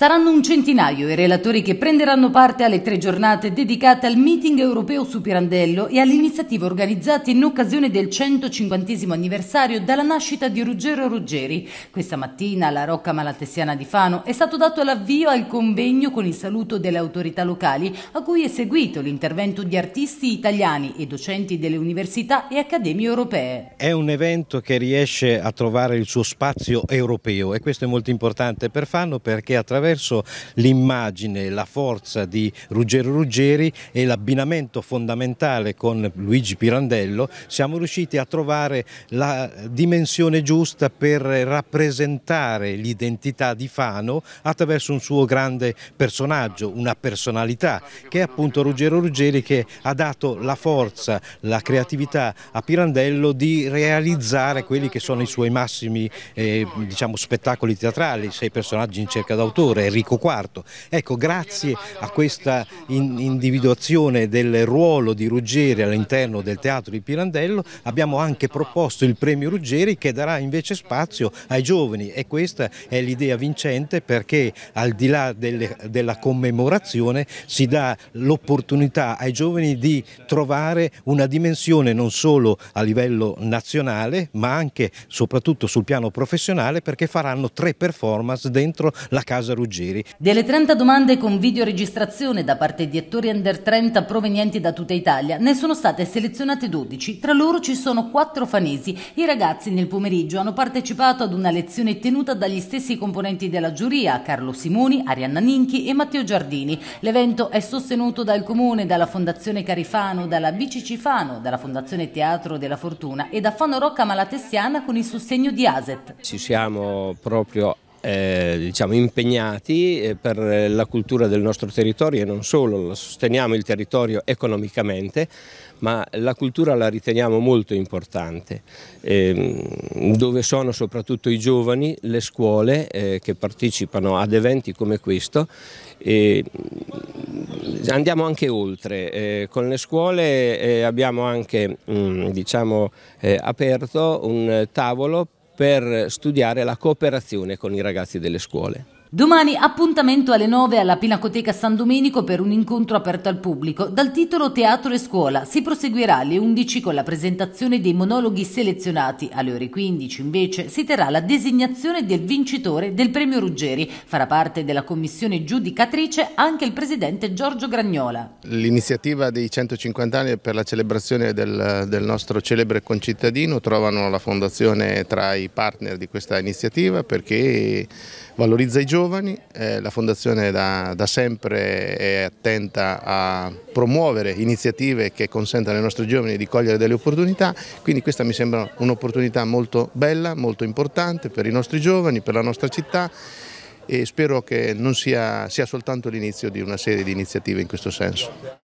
Saranno un centinaio i relatori che prenderanno parte alle tre giornate dedicate al meeting europeo su Pirandello e all'iniziativa organizzata in occasione del 150 anniversario dalla nascita di Ruggero Ruggeri. Questa mattina alla Rocca Malatessiana di Fano è stato dato l'avvio al convegno con il saluto delle autorità locali, a cui è seguito l'intervento di artisti italiani e docenti delle università e accademie europee. È un evento che riesce a trovare il suo spazio europeo e questo è molto importante per Fano perché attraverso attraverso l'immagine, la forza di Ruggero Ruggeri e l'abbinamento fondamentale con Luigi Pirandello siamo riusciti a trovare la dimensione giusta per rappresentare l'identità di Fano attraverso un suo grande personaggio, una personalità che è appunto Ruggero Ruggeri che ha dato la forza, la creatività a Pirandello di realizzare quelli che sono i suoi massimi eh, diciamo, spettacoli teatrali, sei personaggi in cerca d'autore Enrico IV. Ecco, grazie a questa in individuazione del ruolo di Ruggeri all'interno del Teatro di Pirandello abbiamo anche proposto il premio Ruggeri che darà invece spazio ai giovani e questa è l'idea vincente perché al di là delle, della commemorazione si dà l'opportunità ai giovani di trovare una dimensione non solo a livello nazionale ma anche soprattutto sul piano professionale perché faranno tre performance dentro la casa Ruggeri. Ruggeri. Delle 30 domande con videoregistrazione da parte di attori under 30 provenienti da tutta Italia, ne sono state selezionate 12. Tra loro ci sono 4 fanesi. I ragazzi nel pomeriggio hanno partecipato ad una lezione tenuta dagli stessi componenti della giuria, Carlo Simoni, Arianna Ninchi e Matteo Giardini. L'evento è sostenuto dal Comune, dalla Fondazione Carifano, dalla Bici Cifano, dalla Fondazione Teatro della Fortuna e da Fano Rocca Malatestiana con il sostegno di ASET. Ci siamo proprio eh, diciamo, impegnati eh, per la cultura del nostro territorio e non solo, sosteniamo il territorio economicamente, ma la cultura la riteniamo molto importante, eh, dove sono soprattutto i giovani, le scuole eh, che partecipano ad eventi come questo. Mm, andiamo anche oltre, eh, con le scuole eh, abbiamo anche mh, mm, diciamo, aperto un tavolo per studiare la cooperazione con i ragazzi delle scuole. Domani appuntamento alle 9 alla Pinacoteca San Domenico per un incontro aperto al pubblico dal titolo Teatro e Scuola. Si proseguirà alle 11 con la presentazione dei monologhi selezionati. Alle ore 15 invece si terrà la designazione del vincitore del premio Ruggeri. Farà parte della commissione giudicatrice anche il presidente Giorgio Gragnola. L'iniziativa dei 150 anni per la celebrazione del, del nostro celebre concittadino trovano la fondazione tra i partner di questa iniziativa perché valorizza i giovani giovani, eh, la Fondazione da, da, sempre è attenta a promuovere iniziative che consentano ai nostri giovani di cogliere delle opportunità, quindi questa mi sembra un'opportunità molto bella, molto importante per i nostri giovani, per la nostra città e spero che non sia, sia soltanto l'inizio di una serie di iniziative in questo senso.